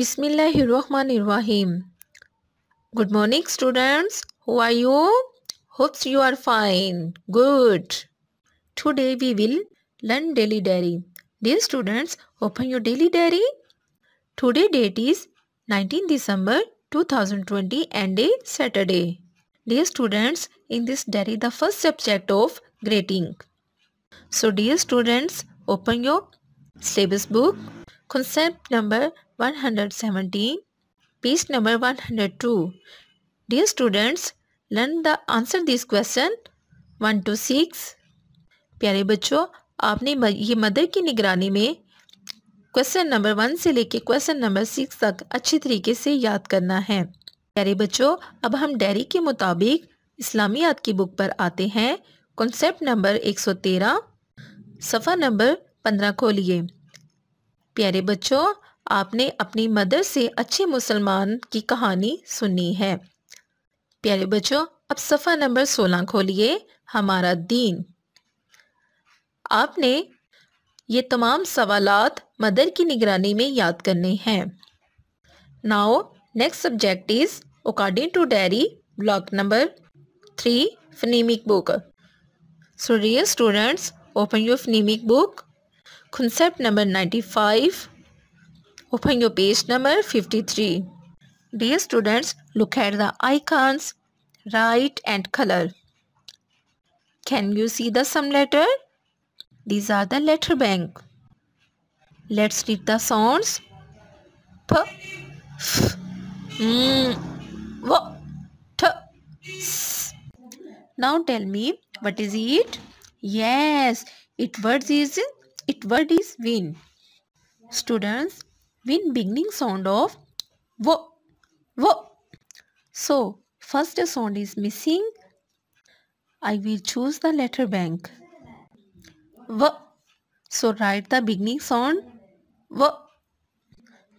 Bismillahirrahmanirrahim. Good morning students. How are you? Hopes you are fine. Good. Today we will learn daily diary. Dear students, open your daily diary. Today date is 19 December 2020 and a Saturday. Dear students, in this diary the first subject of grading. So dear students, open your syllabus book. Concept number 117 page number 102 dear students learn the answer this question 1 to 6 प्यारे बच्चों आपने ये mother की निगरानी में question number one से लेके question number six तक अच्छे तरीके से याद करना है प्यारे बच्चों अब हम डायरी के मुताबिक इस्लामियात की बुक पर आते हैं कॉन्सेप्ट नंबर 113 सफ़ा नंबर 15 खोलिए प्यारे बच्चों आपने अपनी मदर से अच्छे मुसलमान की कहानी सुनी है प्यारे बच्चों अब सफ़ा नंबर सोलह खोलिए हमारा दीन आपने ये तमाम सवालात मदर की निगरानी में याद करने हैं now next subject is according to diary block number three phonemic book so dear students open your phonemic book concept number ninety five Open your page number 53. Dear students, look at the icons, write and color. Can you see the sum letter? These are the letter bank. Let's read the sounds. P, f, m, w, t, s. Now tell me, what is it? Yes, it word is it word is win. Students, when beginning sound of wo wo so first sound is missing i will choose the letter bank wo so write the beginning sound wo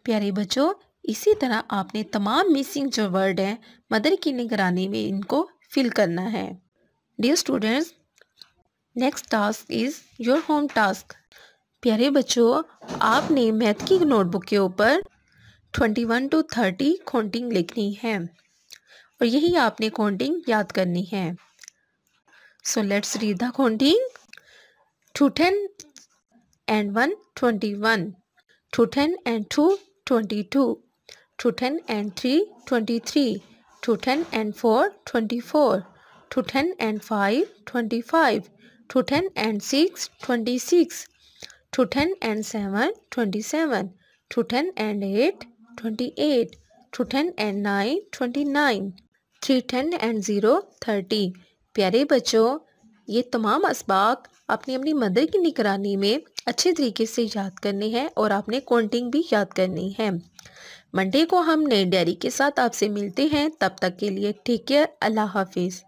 प्यारे बच्चों इसी तरह आपने तमाम missing जो word हैं mother की निगरानी में इनको फिल करना है dear students next task is your home task प्यारे बच्चों आपने मैथ की नोटबुक के ऊपर twenty one to thirty counting लिखनी है और यही आपने काउंटिंग याद करनी है so let's read the counting two ten and one twenty one two ten and two twenty two two ten and three twenty three two ten and four twenty four two ten and five twenty five to ten and six twenty six two ten and seven twenty seven two ten and eight twenty eight two ten and nine twenty nine three ten and zero thirty प्यारे बच्चों ये तमाम इसबाक अपनी अपनी mother की निगरानी में अच्छे तरीके से याद करने हैं और आपने काउंटिंग भी याद करनी है मंडे को हम नए डायरी के साथ आपसे मिलते हैं तब तक के लिए ठीक केयर अल्लाह हाफिज़